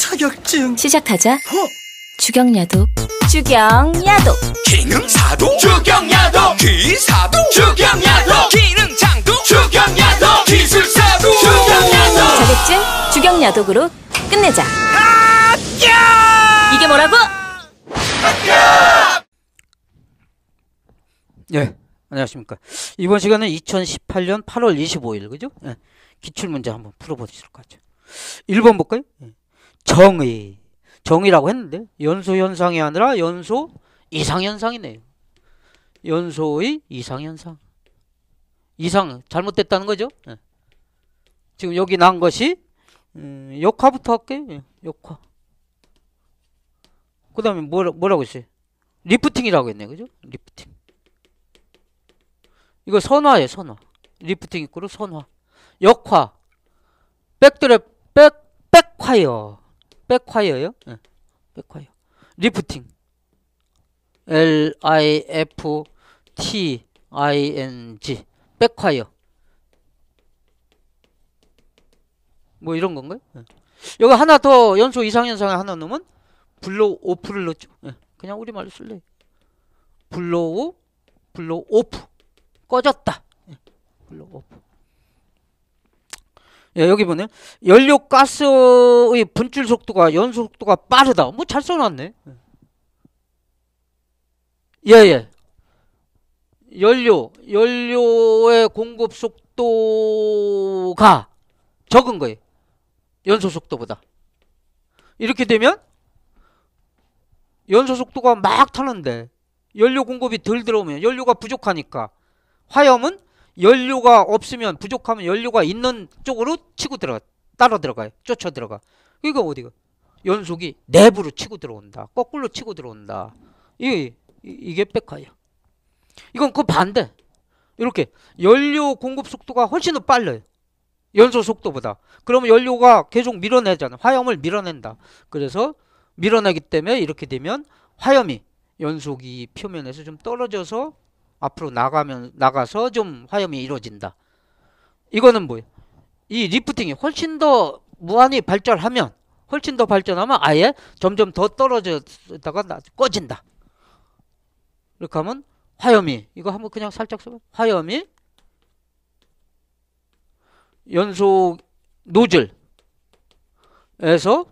자격증 시작하자 허! 어? 주경야독 주경야독 기능사도 주경야독 기사도 주경야독 기능장도 주경야독 기술사도 주경야독 자격증 주경야독으로 끝내자 합 이게 뭐라고? 합 예, 안녕하십니까. 이번 시간은 2018년 8월 25일, 그죠? 예, 기출문제 한번 풀어보실 것 같죠. 1번 볼까요? 예. 정의. 정의라고 했는데 연소 현상이 아니라 연소 이상 현상이네요. 연소의 이상 현상. 이상 잘못됐다는 거죠. 네. 지금 여기 난 것이 음, 역화부터 할게요. 예, 역화. 그 다음에 뭐라, 뭐라고 했어요? 리프팅이라고 했네. 그죠? 리프팅. 이거 선화예요. 선화. 리프팅 입구로 선화. 역화. 백드랩, 백, 백화요. 백화이어예요. 네. 백화이어. 리프팅. L I F T I N G. 백화이어. 뭐 이런 건가요? 네. 여기 하나 더 연소 이상현상에 하나 넣으면 블로 오프를 넣죠. 네. 그냥 우리말로 쓸래. 블로우 블로 오프 꺼졌다. 네. 블로 오프. 예, 여기 보면 연료 가스의 분출 속도가 연소 속도가 빠르다. 뭐 잘 써놨네. 예, 예. 연료, 연료의 공급 속도가 적은 거예요. 연소 속도보다. 이렇게 되면 연소 속도가 막 타는데 연료 공급이 덜 들어오면 연료가 부족하니까 화염은 연료가 없으면 부족하면 연료가 있는 쪽으로 치고 들어가 따라 들어가요 쫓아 들어가 이거 어디가 연속이 내부로 치고 들어온다 거꾸로 치고 들어온다 이게, 이게 백화예요 이건 그 반대 이렇게 연료 공급 속도가 훨씬 더 빨라요 연소 속도보다 그러면 연료가 계속 밀어내잖아 화염을 밀어낸다 그래서 밀어내기 때문에 이렇게 되면 화염이 연속이 표면에서 좀 떨어져서 앞으로 나가면 나가서 좀 화염이 이루어진다. 이거는 뭐예요? 이 리프팅이 훨씬 더 무한히 발전하면 훨씬 더 발전하면 아예 점점 더 떨어졌다가 꺼진다. 이렇게 하면 화염이 이거 한번 그냥 살짝 써봐. 화염이 연속 노즐에서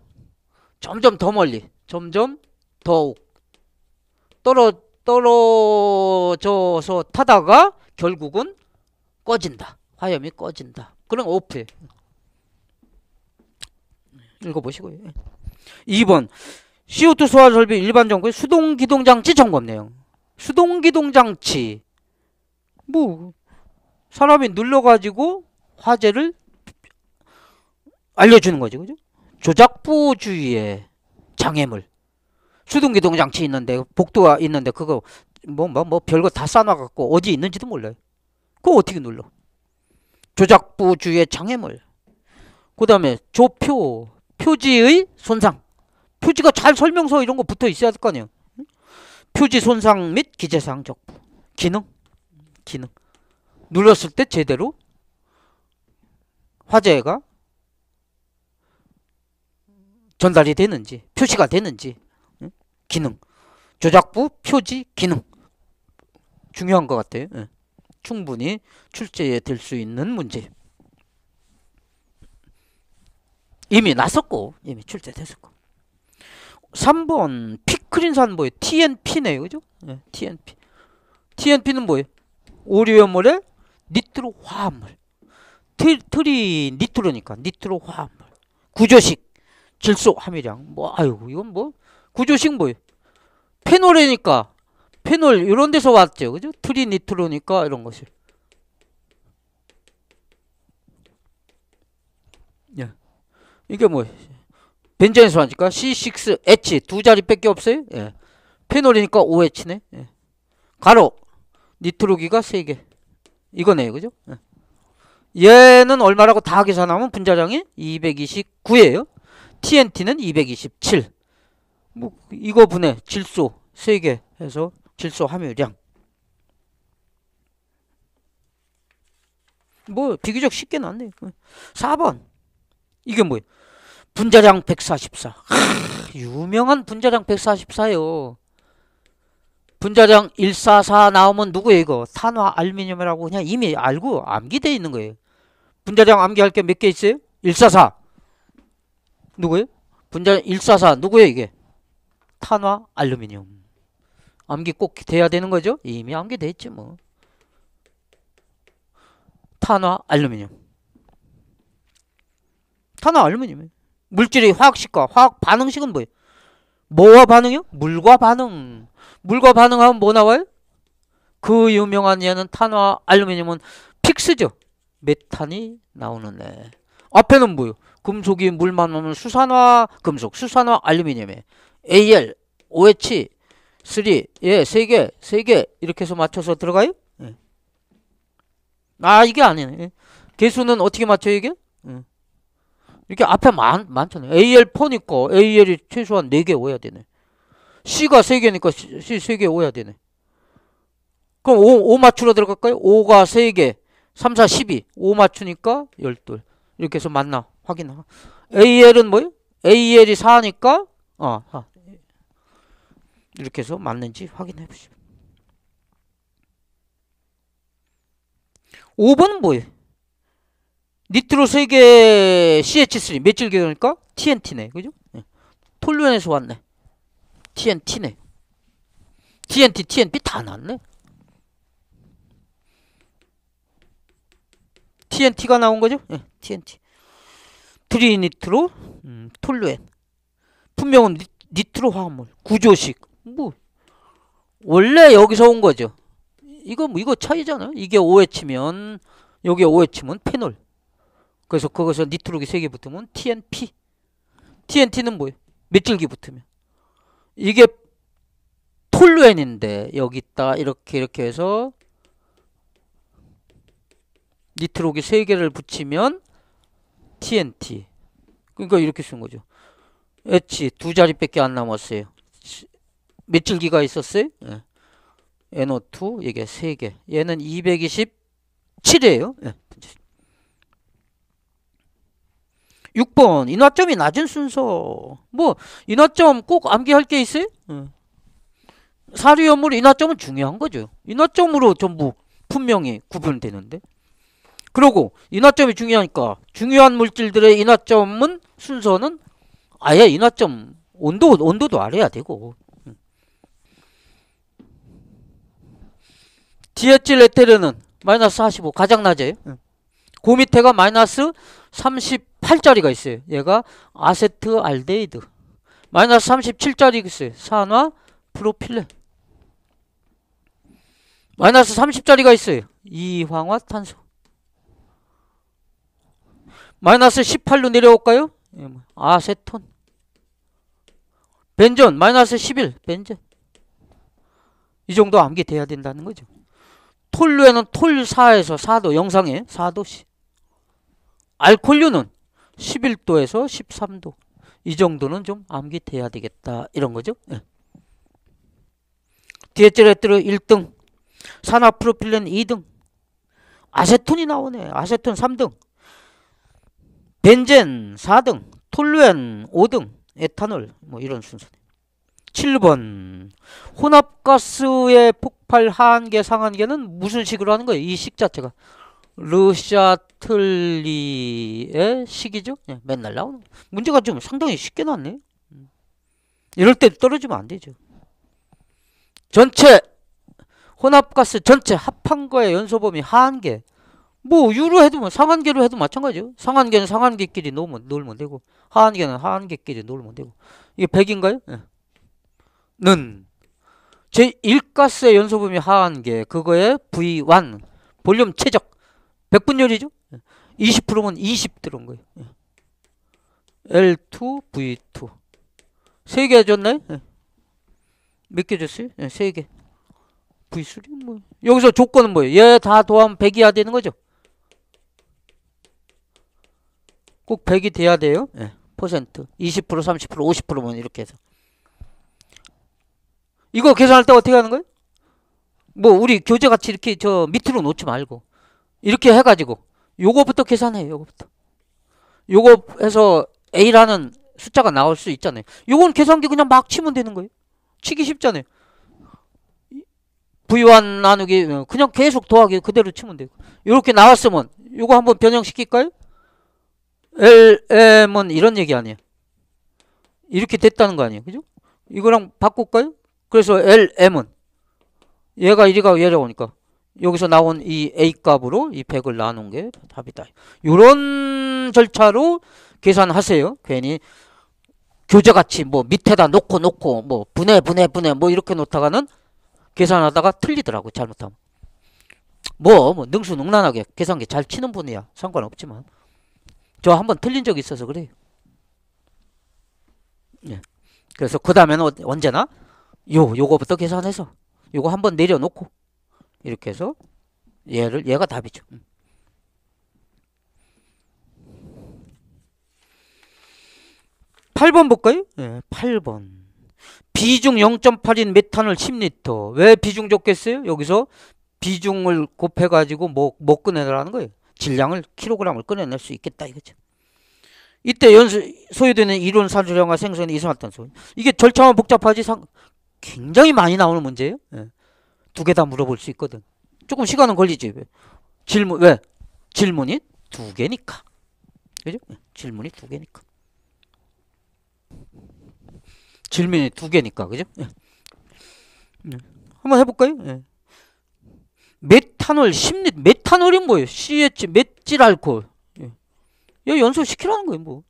점점 더 멀리 점점 더욱 떨어 져 떨어져서 타다가 결국은 꺼진다. 화염이 꺼진다. 그런 오프. 읽어보시고요. 2번 CO2 소화 설비 일반 정부의 수동 기동 장치 점검 내용. 수동 기동 장치 뭐 사람이 눌러가지고 화재를 알려주는 거죠, 그죠? 조작부주위에 장애물. 주동기동 장치 있는데 복도가 있는데 그거 뭐 뭐뭐 뭐, 뭐 별거 다 쌓아갖고 어디 있는지도 몰라요. 그거 어떻게 눌러? 조작부주의 장애물. 그 다음에 조표, 표지의 손상. 표지가 잘 설명서 이런 거 붙어 있어야 될 거 아니에요. 표지 손상 및 기재사항 적부. 기능. 기능. 눌렀을 때 제대로 화재가 전달이 되는지, 표시가 되는지, 기능. 조작부, 표지, 기능. 중요한 것 같아요. 예. 충분히 출제될 수 있는 문제. 이미 났었고 이미 출제됐었고 3번 피크린산 뭐예요? TNP네요. 그죠? 예, TNP. TNP는 뭐예요? 오리오물의 니트로 화합물. 트, 트리 니트로니까 니트로 화합물. 구조식 질소 함유량. 뭐 아유 이건 뭐 구조식 뭐예 페놀이니까 페놀 이런 데서 왔죠. 그죠? 트리니트로니까 이런 것이. 예. 이게 뭐 벤젠에서 하니까 C6H 두 자리밖에 없어요. 예. 페놀이니까 OH네. 예. 가로 니트로기가 세 개. 이거네요. 그죠? 예. 얘는 얼마라고 다 계산하면 분자량이 229예요. TNT는 227. 뭐 이거 분해 질소 세 개 해서 질소 함유량 뭐 비교적 쉽게 나왔네 4번 이게 뭐예요 분자량 144 하, 유명한 분자량 144요 분자량 144 나오면 누구예요 이거 탄화 알루미늄이라고 그냥 이미 알고 암기돼 있는 거예요 분자량 암기할 게 몇 개 있어요 144 누구예요 분자량 144 누구예요 이게 탄화 알루미늄 암기 꼭 돼야 되는 거죠? 이미 암기 됐지뭐 탄화 알루미늄 탄화 알루미늄 물질의 화학식과 화학 반응식은 뭐예요? 뭐와 반응이요? 물과 반응 물과 반응하면 뭐 나와요? 그 유명한 예는 탄화 알루미늄은 픽스죠 메탄이 나오는데 앞에는 뭐요? 금속이 물만 오면 수산화 금속 수산화 알루미늄에 이요 AL, OH, 3, 예, 3개, 3개 이렇게 해서 맞춰서 들어가요? 예. 아, 이게 아니네. 예. 개수는 어떻게 맞춰요, 이게? 예. 이렇게 앞에 많, 많잖아요. AL4니까 AL이 최소한 4개 오야 되네. C가 3개니까 C, 3개 오야 되네. 그럼 5, 5 맞추러 들어갈까요? 5가 3개, 3, 4, 12. 5 맞추니까 12. 이렇게 해서 만나, 확인. AL은 뭐요 AL이 4니까, 어, 아, 이렇게 해서 맞는지 확인해 보시오. 5번은 뭐예요? 니트로 3개 CH3 며칠 개니까 TNT네. 그죠? 네. 톨루엔에서 왔네. TNT네. TNT, TNP 다나네 TNT가 나온 거죠? 네, TNT. 트리니트로 음, 톨루엔. 분명은 니, 트로 화합물. 구조식. 뭐 원래 여기서 온 거죠. 이거 뭐 이거 차이잖아. 이게 OH면 여기 OH면 페놀. 그래서 그것에 니트로기 세개 붙으면 TNP. TNT는 뭐예요? 메틸기 붙으면. 이게 톨루엔인데 여기 있다 이렇게 이렇게 해서 니트로기 세 개를 붙이면 TNT. 그러니까 이렇게 쓴 거죠. H 두 자리밖에 안 남았어요. 몇칠기가 있었어요? 예. NO2 이게 3개. 얘는 227이에요. 예. 6번 인화점이 낮은 순서. 뭐 인화점 꼭 암기할 게 있어요? 예. 사료염물 인화점은 중요한 거죠. 인화점으로 전부 분명히 구분되는데. 그러고 인화점이 중요하니까 중요한 물질들의 인화점은 순서는 아예 인화점 온도 온도도 알아야 되고 지에틸 에테르는 마이너스 45 가장 낮아요. 응. 그 밑에가 마이너스 38짜리가 있어요. 얘가 아세트 알데이드. 마이너스 37짜리 있어요. 산화 프로필레 마이너스 30짜리가 있어요. 이황화 탄소. 마이너스 18로 내려올까요? 예, 뭐, 아세톤. 벤전 마이너스 11 벤전. 이 정도 암기 돼야 된다는 거죠. 톨류에는 톨류 4에서 4도 영상에 4도씨 알콜류는 11도에서 13도 이 정도는 좀 암기돼야 되겠다 이런 거죠 네. 디에틸에트르 1등 산화프로필렌 2등 아세톤이 나오네 아세톤 3등 벤젠 4등 톨루엔 5등 에탄올 뭐 이런 순서 7번 혼합가스의 폭 역팔 하한계 상한계는 무슨 식으로 하는 거예요? 이 식 자체가 르샤틀리의 식이죠? 예, 맨날 나오는 문제가 좀 상당히 쉽게 나왔네 음. 이럴 때 떨어지면 안 되죠 전체 혼합가스 전체 합한 거의 연소범위 하한계 뭐 유로 해도 뭐 상한계로 해도 마찬가지죠 상한계는 상한계끼리 놓으면 놀면 되고 하한계는 하한계끼리 놀면 되고 이게 100인가요? 예. 는제 1가스의 연소분이 하한 게 그거의 V1 볼륨 최적 100분열이죠. 20%면 20 들어온 거예요. L2, V2 세개해 줬나요? 몇 개 줬어요? 세 개. V3 예. 예, 뭐 여기서 조건은 뭐예요? 얘 다도하100이야 되는 거죠. 꼭 100이 돼야 돼요. 예. 퍼센트 20% 30% 50%면 이렇게 해서 이거 계산할 때 어떻게 하는 거예요? 뭐 우리 교재같이 이렇게 저 밑으로 놓지 말고 이렇게 해가지고 요거부터 계산해요. 요거부터. 요거 해서 A라는 숫자가 나올 수 있잖아요. 요건 계산기 그냥 막 치면 되는 거예요. 치기 쉽잖아요. V1 나누기 그냥 계속 더하기 그대로 치면 되고 이렇게 나왔으면 요거 한번 변형시킬까요? LM은 이런 얘기 아니에요 이렇게 됐다는 거 아니에요 그죠? 이거랑 바꿀까요? 그래서 LM은 얘가 이리가 얘가 오니까 여기서 나온 이 A값으로 이 100을 나눈 게 답이다. 이런 절차로 계산하세요. 괜히 교재같이 뭐 밑에다 놓고 놓고 뭐 분해 분해 분해 뭐 이렇게 놓다가는 계산하다가 틀리더라고 잘못하면. 뭐, 뭐 능수능란하게 계산기 잘 치는 분이야. 상관없지만. 저 한 번 틀린 적이 있어서 그래요. 예. 그래서 그 다음에는 언제나 요 요거부터 계산해서 요거 한 번 내려놓고 이렇게 해서 얘를 얘가 답이죠. 8번 음. 볼까요? 네, 예, 8번. 비중 0.8인 메탄을 10리터. 왜 비중 좋겠어요 여기서 비중을 곱해가지고 뭐, 뭐 꺼내라는 거예요. 질량을, 킬로그램을 꺼내낼 수 있겠다, 이거죠. 이때 연수 소요되는 이론 사주량과 생성된 이산화탄소. 이게 절차만 복잡하지 상, 굉장히 많이 나오는 문제예요. 예. 두개 다 물어볼 수 있거든. 조금 시간은 걸리지. 왜? 질문 왜? 질문이 두 개니까. 그죠? 예. 질문이 두 개니까. 질문이 두 개니까. 그죠? 예. 예. 한번 해 볼까요? 예. 메탄올 10리터 메탄올이 뭐예요? CH 메틸알코올. 예. 연소시키라는 거예요, 뭐.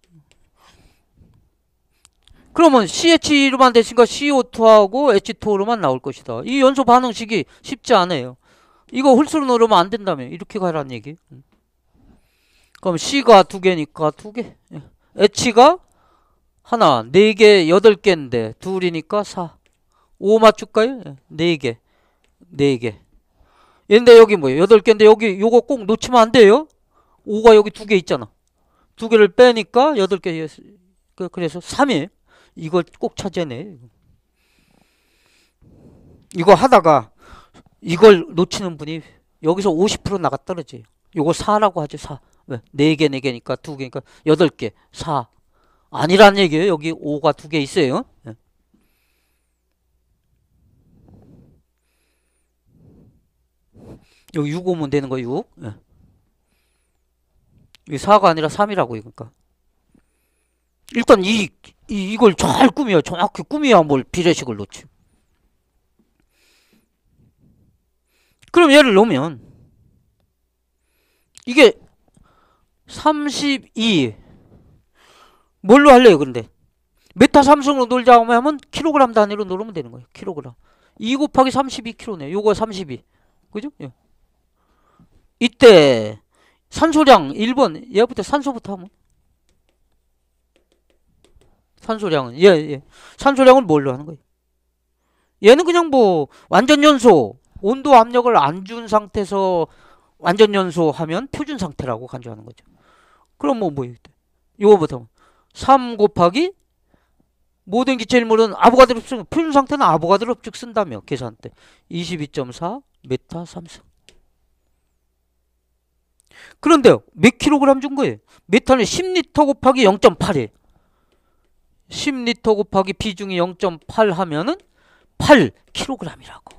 그러면 CH로만 대신거 CO2하고 H2O로만 나올 것이다. 이 연소 반응식이 쉽지 않아요. 이거 홀수로 넣으면 안 된다며. 이렇게 가라는 얘기. 그럼 C가 두 개니까 두 개. 예. H가 하나, 네 개, 여덟 개인데 둘이니까 4. 5 맞출까요? 예. 네 개. 네 개. 얘인데 여기 뭐예요? 여덟 개인데 여기 요거 꼭 놓치면 안 돼요. 5가 여기 두 개 있잖아. 두 개를 빼니까 여덟 개 예. 그, 그래서 3이에요. 이걸 꼭 찾아내. 이거 하다가 이걸 놓치는 분이 여기서 50% 나가 떨어져요. 이거 4라고 하죠. 4. 왜? 4개, 4개니까 2개니까 8개. 4. 아니라는 얘기예요. 여기 5가 2개 있어요. 네. 여기 6 오면 되는 거예요. 6. 네. 이 4가 아니라 3이라고 이거니까. 그러니까. 일단 이, 이 이걸 잘 꾸며 정확히 꾸며야 뭘 비례식을 놓지 그럼 예를 놓으면 이게 32 뭘로 할래요 근데 메타 삼성으로 놀자 하면 킬로그램 단위로 누르면 되는 거예요 킬로그램 2 곱하기 3 2 k 로네요 요거 32 그죠? 예. 이때 산소량 1번 얘부터 산소부터 하면 산소량은 예, 예. 산소량을 뭘로 하는 거예요? 얘는 그냥 뭐 완전 연소 온도 압력을 안 준 상태에서 완전 연소하면 표준 상태라고 간주하는 거죠. 그럼 뭐뭐 이거부터 3 곱하기 모든 기체인물은 아보가드로 쓴 표준 상태는 아보가드로 쭉 쓴다며 계산 때22.4 메타 삼성. 그런데요. 몇 킬로그램 준 거예요? 메타는 10리터 곱하기 0.8이에요. 10리터 곱하기 비중이 0.8 하면은 8kg이라고.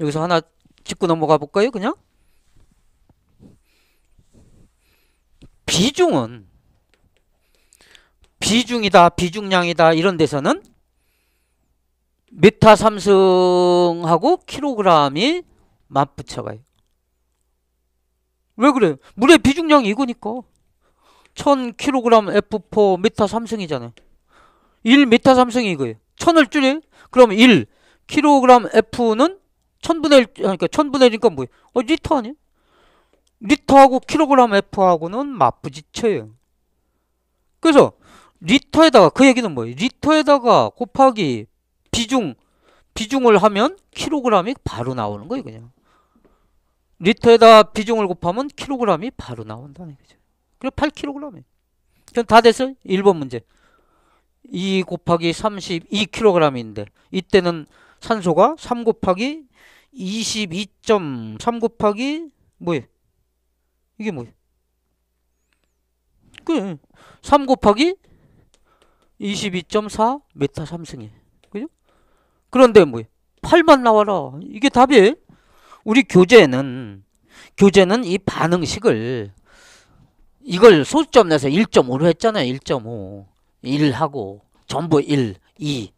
여기서 하나 짚고 넘어가 볼까요? 그냥? 비중은 비중이다, 비중량이다 이런 데서는 메타 삼성하고 킬로그램이 맞붙여가요. 왜그래 물의 비중량이 이거니까. 1000kg F4 미터 삼승이잖아요. 1 미터 3승이 이거예요. 1000을 줄여? 그럼 1 kg F는 1000분의 1, 그러니까 1000분의 1이니까 뭐예요? 어, 리터 아니에요? 리터하고 kg F하고는 맞부지쳐요 그래서 리터에다가 그 얘기는 뭐예요? 리터에다가 곱하기 비중 비중을 하면 k g 이 바로 나오는 거예요, 그냥. 리터에다 비중을 곱하면 k g 이 바로 나온다는 거죠. 그리고 8kg. 그럼 다 됐어요? 1번 문제. 2 곱하기 32kg인데 이때는 산소가 3 곱하기 22.3 곱하기 뭐예요? 이게 뭐예요? 그3 곱하기 22.4 메타 삼승이에요. 그죠? 그런데 뭐예요? 8만 나와라. 이게 답이에요. 우리 교재는 교재는 이 반응식을 이걸 소수점 내서 1.5로 했잖아요. 1.5. 1하고 전부 1, 2.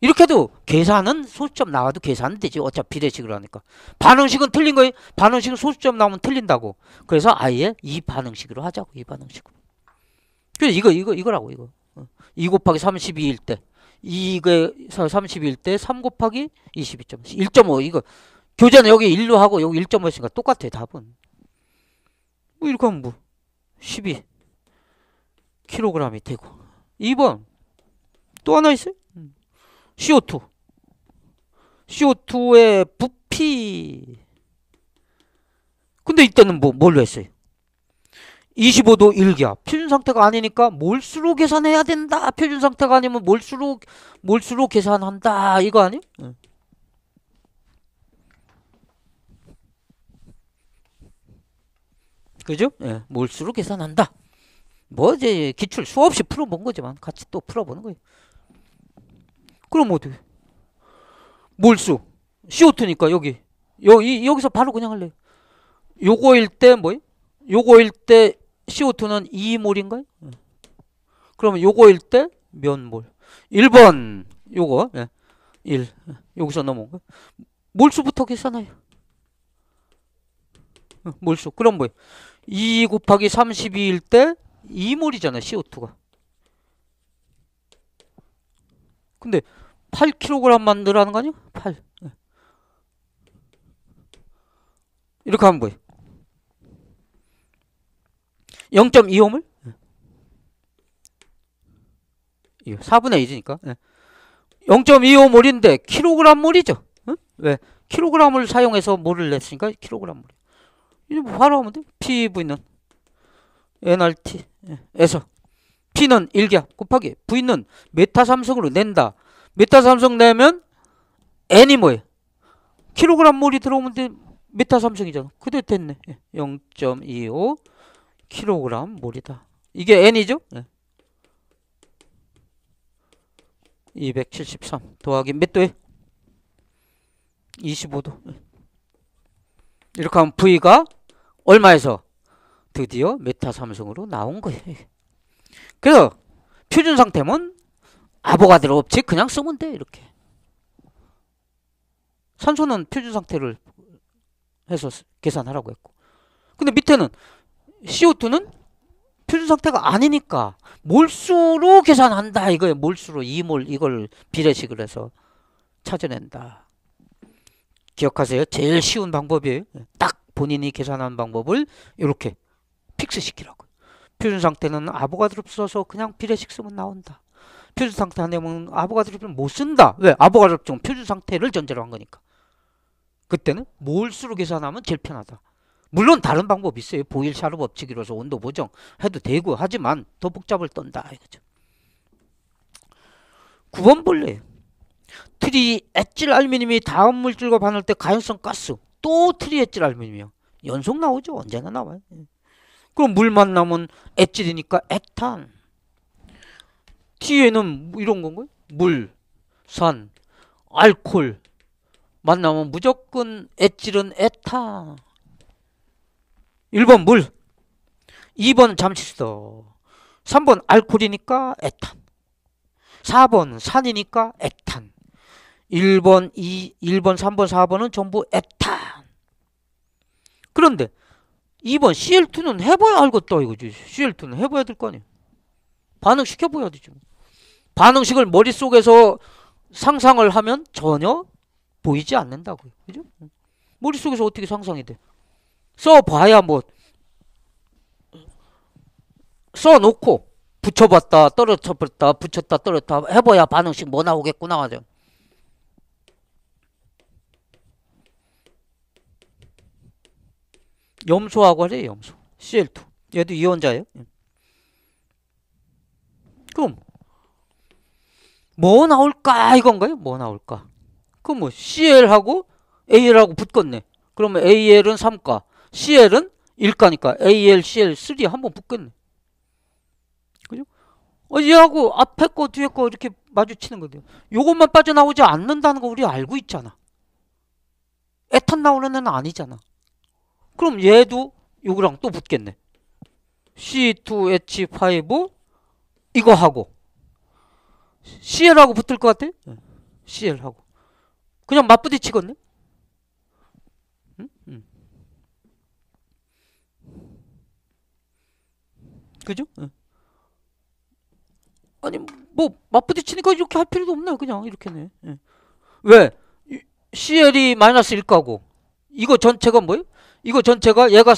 이렇게 도 계산은 소수점 나와도 계산은 되지. 어차피 비례식으로 하니까. 반응식은 틀린 거예요. 반응식은 소수점 나오면 틀린다고. 그래서 아예 이 반응식으로 하자고. 이 반응식으로. 그래서 이거 이거 이거라고 이거. 2 어. 곱하기 32일 때2에 32일 때 3 곱하기 2 2 1.5 이거 교재는 여기 1로 하고 여기 1.5였으니까 똑같아요. 답은. 뭐 이렇게 하면 뭐 12kg이 되고 2번 또 하나 있어요? CO2 음. CO2의 부피 근데 이때는 뭐 뭘로 했어요? 25도 1기압 표준 상태가 아니니까 몰수로 계산해야 된다 표준 상태가 아니면 몰수로 몰수로 계산한다 이거 아니에요? 응. 네. 그죠? 예, 몰수로 계산한다. 뭐 이제 기출 수없이 풀어본 거지만 같이 또 풀어보는 거예요. 그럼 어떻게? 몰수 시오2니까 여기 여, 이, 여기서 바로 그냥 할래요. 요거일 때 뭐요? 요거일 때 CO2는 2몰인가요? 예. 그러면 요거일 때 몇 몰? 1번 요거 예. 1 예. 여기서 넘어온 거 몰수부터 계산해요. 몰수. 그럼 뭐야? 2 e 곱하기 32일 때 2몰이잖아, e CO2가. 근데 8kg 만들라는 거 아니야? 8. 예. 이렇게 하면 뭐예요? 0.25몰? 4분의 2니까. 0.25몰인데 킬로그램 몰이죠. 응? 왜? 킬로그램을 사용해서 몰을 냈으니까 킬로그램 몰. 이제 뭐 바로 하면 돼. PV는 NRT에서 예, P는 1기압 곱하기 V는 메타 삼성으로 낸다. 메타 삼성 내면 N이 뭐예요? 킬로그램 몰이 들어오면 돼. 메타 삼성이잖아. 그대 됐네. 0.25 예, 킬로그램 몰이다. 이게 N이죠? 273 예. 더하기 몇 도에? 25도. 이렇게 하면 V가 얼마에서 드디어 메타 삼성으로 나온 거예요. 그래서 표준 상태면 아보가드로 없지 그냥 쓰면 돼 이렇게. 산소는 표준 상태를 해서 계산하라고 했고. 근데 밑에는 CO2는 표준 상태가 아니니까 몰수로 계산한다 이거예 몰수로 이몰 이걸 비례식을 해서 찾아낸다. 기억하세요. 제일 쉬운 방법이에요. 딱 본인이 계산한 방법을 이렇게 픽스 시키라고. 요 표준 상태는 아보가드로 써서 그냥 비례식 쓰면 나온다. 표준 상태 안 하면 아보가드로 못 쓴다. 왜? 아보가드로 좀 표준 상태를 전제로 한 거니까. 그때는 몰수로 계산하면 제일 편하다. 물론 다른 방법이 있어요. 보일 샤르 법칙이라서 온도 보정 해도 되고 하지만 더 복잡을 떤다 이거죠. 9번 볼래. 트리 에질 알루미늄이 다음 물질과 반할 때 가연성 가스 또 트리에질 알루미늄이요. 연속 나오죠. 언제나 나와요. 예. 그럼 물만 남은 액질이니까 액탄. T에는 뭐 이런 건가요? 물, 산, 알콜 만나면 무조건 액질은 에탄 1번 물 2번 잠식서 3번 알콜이니까 에탄 4번 산이니까 에탄 1번 2, 1번 3번 4번은 전부 에탄 그런데 이번 CL2는 해봐야 알겠다 이거지. CL2는 해봐야 될 거 아니에요. 반응시켜봐야 되죠. 뭐. 반응식을 머릿속에서 상상을 하면 전혀 보이지 않는다고요. 그죠? 머릿속에서 어떻게 상상이 돼? 써봐야 뭐 써놓고 붙여봤다 떨어뜨렸다 붙였다 떨어졌다 해봐야 반응식 뭐 나오겠구나 하죠. 염소하고 하래 염소. Cl2. 얘도 이원자예요. 그럼 뭐 나올까 이건가요? 뭐 나올까? 그럼 뭐 CL하고 AL하고 붙겠네. 그러면 AL은 3가, CL은 1가니까 AL, CL 3 한 번 붙겠네. 그죠? 어, 얘하고 앞에 거 뒤에 거 이렇게 마주치는 거죠 요것만 빠져나오지 않는다는 거 우리 알고 있잖아. 에탄 나오는 애는 아니잖아. 그럼 얘도 요거랑 또 붙겠네. C2H5 이거 하고 CL하고 붙을 것 같아? 네. CL하고 그냥 맞부딪히겠네? 응? 응. 그죠? 응. 네. 아니 뭐 맞부딪히니까 이렇게 할 필요도 없나 그냥 이렇게는 예. 네. 왜? CL이 마이너스 1가고 이거 전체가 뭐예요? 이거 전체가 얘가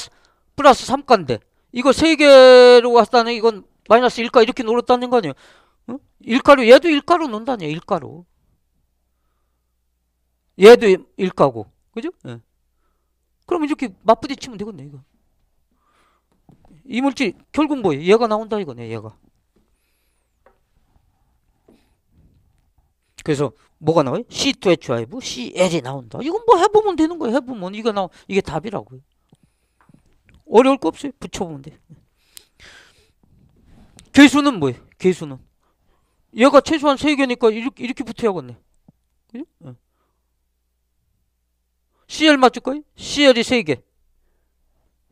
플러스 3가인데 이거 3개로 왔다는 이건 마이너스 1가 이렇게 놀았다는 거 아니에요? 응? 1가로 얘도 일가루 논다는 얘일가로 얘도 1가고 그죠? 네. 그럼 이렇게 맞부딪히면 되겠네 이거 이물질 결국 뭐예요? 얘가 나온다 이거네 얘가 그래서 뭐가 나와요? C2H5, CL이 나온다. 이건 뭐 해보면 되는 거예요. 해보면 이거 나 이게 답이라고요. 어려울 거 없어요. 붙여보면 돼. 개수는 뭐예요? 개수는 얘가 최소한 3개니까 이렇게, 이렇게 붙어야겠네. 그죠? 응. CL 맞출 거예요? CL이 3개.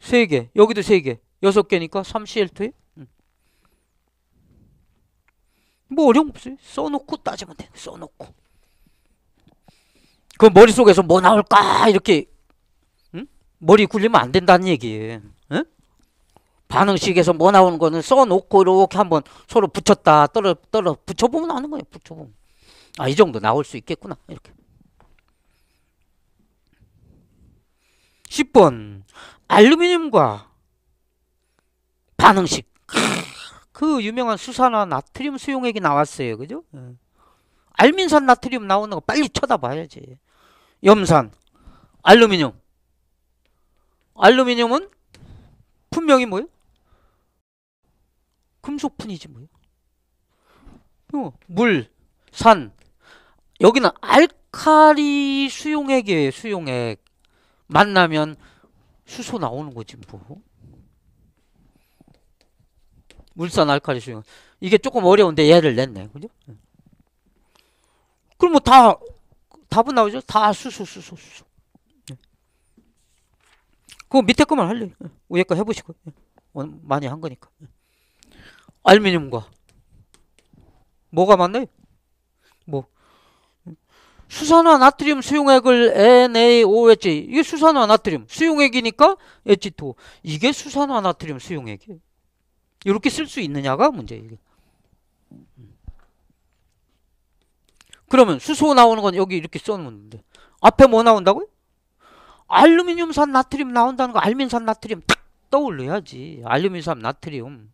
3개. 여기도 3개. 6개니까 3CL2. 뭐 어려운 거 없어요. 써놓고 따지면 돼. 써놓고. 그 머릿속에서 뭐 나올까? 이렇게 응? 머리 굴리면 안 된다는 얘기예요. 응? 반응식에서 뭐 나오는 거는 써놓고 이렇게 한번 서로 붙였다 떨어 떨어 붙여보면 아는 거예요. 붙여보면 아 이 정도 나올 수 있겠구나 이렇게 10번 알루미늄과 반응식 그 유명한 수산화 나트륨 수용액이 나왔어요. 그죠? 예. 알민산 나트륨 나오는 거 빨리 쳐다봐야지. 염산, 알루미늄. 알루미늄은 분명히 뭐예요? 금속분이지 뭐예요? 어, 물, 산. 여기는 알카리 수용액이에요. 수용액. 만나면 수소 나오는 거지 뭐. 물산 알칼리 수용. 이게 조금 어려운데 얘를 냈네. 그죠? 예. 그럼 뭐 다, 답은 나오죠? 다 수수, 수수, 수수. 그 밑에 것만 할래. 예. 위에 거 해보시고. 예. 많이 한 거니까. 알미늄과. 뭐가 맞나요? 뭐. 수산화 나트륨 수용액을 NaOH 이게 수산화 나트륨 수용액이니까 H2 이게 수산화 나트륨 수용액이에요. 이렇게 쓸 수 있느냐가 문제예요. 그러면 수소 나오는 건 여기 이렇게 써놓는데 앞에 뭐 나온다고요? 알루미늄산 나트륨 나온다는 거 알민산 나트륨 탁 떠올려야지. 알루미늄산 나트륨.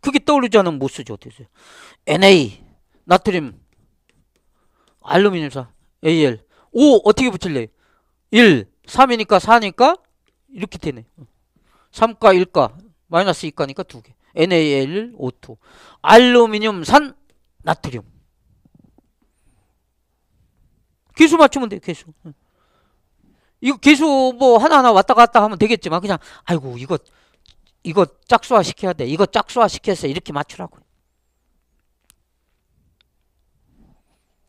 그게 떠오르지 않으면 못 쓰죠. 어떻게 써요? Na 나트륨 알루미늄산 Al O 어떻게 붙일래? 요1 3이니까 4니까 이렇게 되네. 3가 1가 마이너스 2가니까 2개 NaL5 알루미늄산 나트륨 개수 맞추면 돼요 개수 이거 개수 뭐 하나하나 왔다 갔다 하면 되겠지만 그냥 아이고 이거 이거 짝수화 시켜야 돼 이거 짝수화 시켜서 이렇게 맞추라고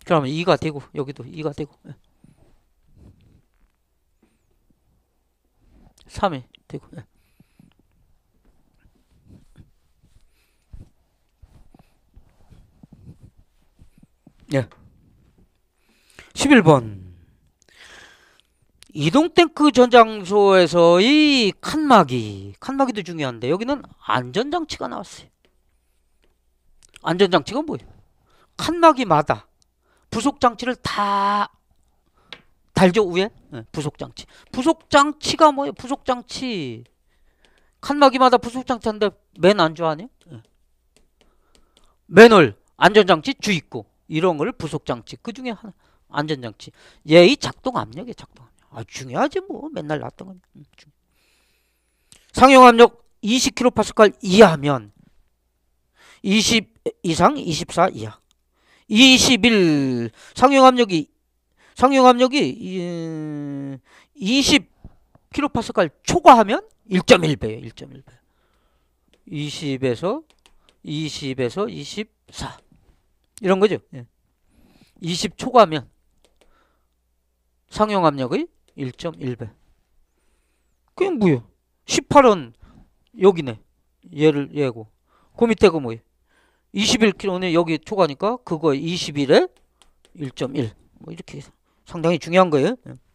그러면 2가 되고 여기도 2가 되고 3이 예. 되고 예. 예. 11번. 이동탱크 전장소에서의 칸막이. 칸막이도 중요한데 여기는 안전장치가 나왔어요. 안전장치가 뭐예요? 칸막이마다 부속장치를 다 달죠 위에? 네, 부속장치. 부속장치가 뭐예요? 부속장치. 칸막이마다 부속장치 한데 맨 안좋아하네 네. 예. 맨홀 안전장치 주 있고 이런 걸 부속장치 그 중에 하나 안전장치 얘 이 작동 압력이 작동 압력 아 중요하지 뭐 맨날 나왔던 건 음, 상용 압력 20kPa 이하면 20 이상 24 이하 21 상용 압력이 상용 압력이 20kPa 초과하면 1.1배예요. 1.1배. 20에서 20에서 24. 이런 거죠. 예. 20초가면 상용 압력의 1.1배. 그게 뭐예요? 18원 여기네. 얘를 얘고. 그 밑에 그 뭐예요? 21kg는 여기 초과니까 그거 21에 1.1. 뭐 이렇게 상당히 중요한 거예요. 예.